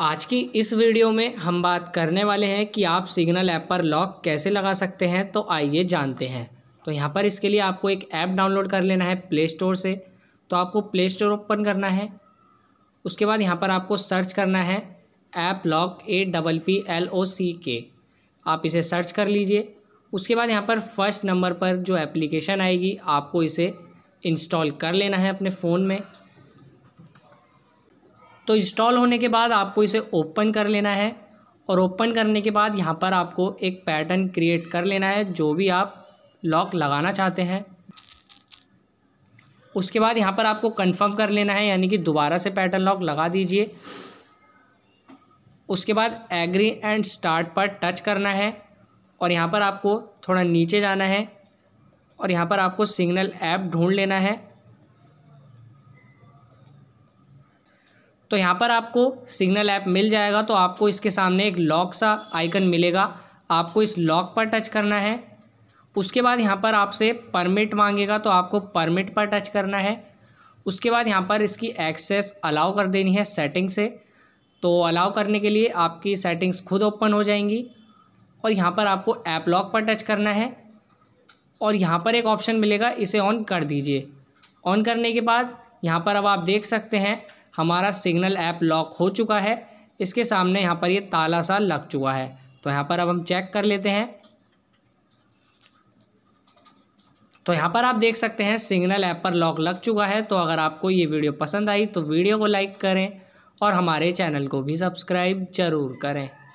आज की इस वीडियो में हम बात करने वाले हैं कि आप सिग्नल ऐप पर लॉक कैसे लगा सकते हैं तो आइए जानते हैं तो यहाँ पर इसके लिए आपको एक ऐप डाउनलोड कर लेना है प्ले स्टोर से तो आपको प्ले स्टोर ओपन करना है उसके बाद यहाँ पर आपको सर्च करना है app lock A double P L O C K आप इसे सर्च कर लीजिए उसके बाद यहाँ पर फर्स्ट नंबर पर जो एप्लीकेशन आएगी आपको इसे इंस्टॉल कर लेना है अपने फ़ोन में तो इंस्टॉल होने के बाद आपको इसे ओपन कर लेना है और ओपन करने के बाद यहाँ पर आपको एक पैटर्न क्रिएट कर लेना है जो भी आप लॉक लगाना चाहते हैं उसके बाद यहाँ पर आपको कंफर्म कर लेना है यानी कि दोबारा से पैटर्न लॉक लगा दीजिए उसके बाद एग्री एंड स्टार्ट पर टच करना है और यहाँ पर आपको थोड़ा नीचे जाना है और यहाँ पर आपको सिग्नल ऐप ढूंढ लेना है तो यहाँ पर आपको सिग्नल ऐप मिल जाएगा तो आपको इसके सामने एक लॉक सा आइकन मिलेगा आपको इस लॉक पर टच करना है उसके बाद यहाँ पर आपसे परमिट मांगेगा तो आपको परमिट पर टच करना है उसके बाद यहाँ पर इसकी एक्सेस अलाउ कर देनी है सेटिंग से तो अलाउ करने के लिए आपकी सेटिंग्स खुद ओपन हो जाएंगी और यहाँ पर आपको ऐप लॉक पर टच करना है और यहाँ पर एक ऑप्शन मिलेगा इसे ऑन कर दीजिए ऑन करने के बाद यहाँ पर अब आप देख सकते हैं हमारा सिग्नल ऐप लॉक हो चुका है इसके सामने यहाँ पर ये ताला सा लग चुका है तो यहाँ पर अब हम चेक कर लेते हैं तो यहाँ पर आप देख सकते हैं सिग्नल ऐप पर लॉक लग चुका है तो अगर आपको ये वीडियो पसंद आई तो वीडियो को लाइक करें और हमारे चैनल को भी सब्सक्राइब ज़रूर करें